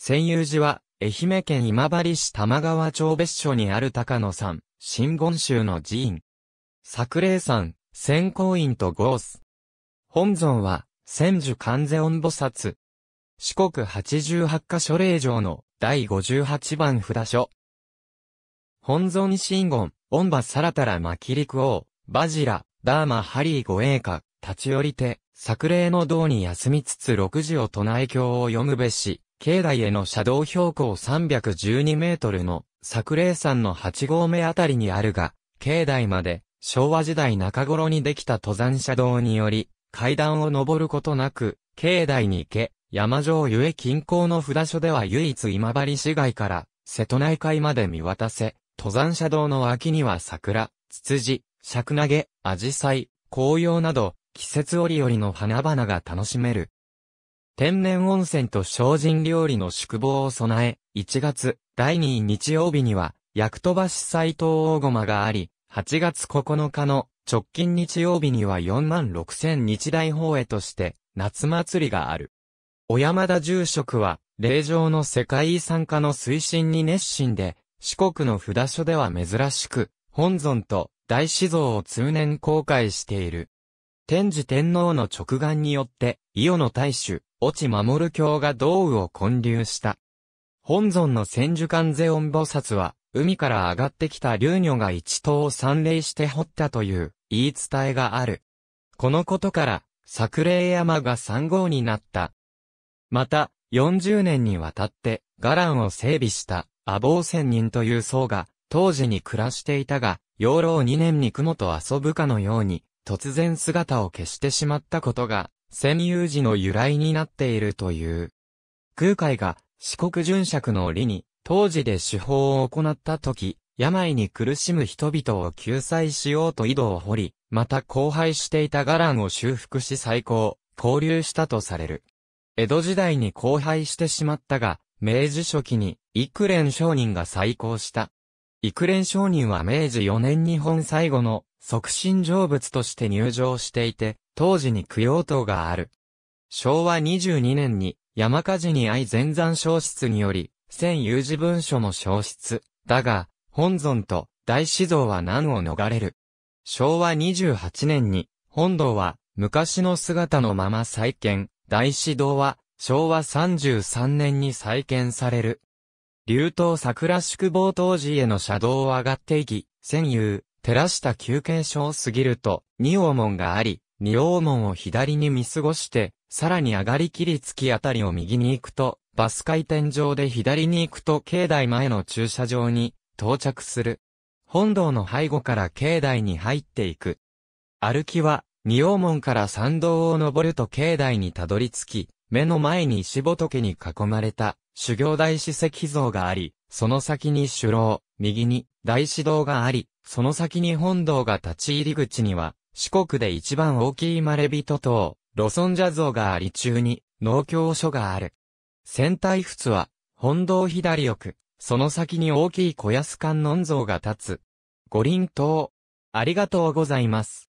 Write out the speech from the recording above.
専有寺は、愛媛県今治市玉川町別所にある高野山、新言宗の寺院。作霊山、仙光院とゴース。本尊は、千樹観世音菩薩。四国八十八箇所霊場の第五十八番札所。本尊真言、音馬サラタラマキリク王、バジラ、ダーマハリー護衛歌、立ち寄りて、作例の道に休みつつ六時を唱え経を読むべし、境内への車道標高312メートルの桜霊山の8合目あたりにあるが、境内まで昭和時代中頃にできた登山車道により、階段を登ることなく、境内に行け、山上ゆえ近郊の札所では唯一今治市街から瀬戸内海まで見渡せ、登山車道の脇には桜、ツツジ、シャクナゲ、アジサイ、紅葉など、季節折々の花々が楽しめる天然温泉と精進料理の宿坊を備え、1月第2日曜日には、薬飛ばし斎藤大駒があり、8月9日の直近日曜日には4万6000日大法へとして、夏祭りがある。小山田住職は、霊場の世界遺産化の推進に熱心で、四国の札所では珍しく、本尊と大師像を通年公開している。天智天皇の直眼によって、伊予の大衆、越智守教が道雨を建立した。本尊の千手観世音菩薩は、海から上がってきた龍女が一頭を三礼して掘ったという言い伝えがある。このことから、桜霊山が三号になった。また、40年にわたって、伽藍を整備した阿房仙人という僧が、当時に暮らしていたが、養老2年に雲と遊ぶかのように、突然姿を消してしまったことが占有時の由来になっているという。空海が四国巡釈の理に、当時で手法を行った時、病に苦しむ人々を救済しようと井戸を掘り、また荒廃していた伽藍を修復し再興、交流したとされる。江戸時代に荒廃してしまったが、明治初期に、幾連商人が再興した。幾連商人は明治4年日本最後の促進成仏として入場していて、当時に供養塔がある。昭和22年に山火事に遭い全山消失により、千有字文書も消失。だが、本尊と大師像は難を逃れる。昭和28年に、本堂は昔の姿のまま再建、大師堂は昭和33年に再建される。竜頭桜宿坊当時への車道を上がっていき、千有。照らした休憩所を過ぎると、二王門があり、二王門を左に見過ごして、さらに上がりきり月あたりを右に行くと、バス回転場で左に行くと境内前の駐車場に到着する。本堂の背後から境内に入っていく。歩きは、二王門から参道を登ると境内にたどり着き、目の前に石仏に囲まれた修行大師石像があり、その先に首郎、右に大師堂があり、その先に本堂が立ち入り口には、四国で一番大きいま人びと塔、ロソンジャ像があり中に、農協所がある。仙台仏は、本堂左奥、その先に大きい小安観音像が立つ。五輪塔、ありがとうございます。